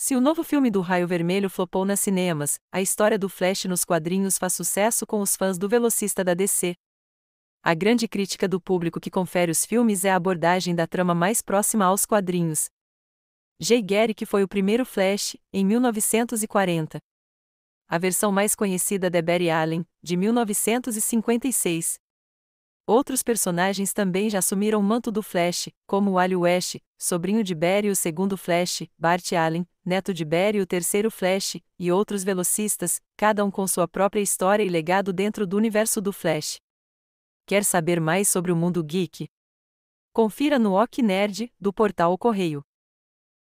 Se o novo filme do Raio Vermelho flopou nas cinemas, a história do Flash nos quadrinhos faz sucesso com os fãs do velocista da DC. A grande crítica do público que confere os filmes é a abordagem da trama mais próxima aos quadrinhos. Jay Garrick foi o primeiro Flash, em 1940. A versão mais conhecida é Barry Allen, de 1956. Outros personagens também já assumiram o manto do Flash, como Wally West, sobrinho de Barry o segundo Flash, Bart Allen, neto de Barry o terceiro Flash, e outros velocistas, cada um com sua própria história e legado dentro do universo do Flash. Quer saber mais sobre o mundo geek? Confira no Ok Nerd, do portal O Correio.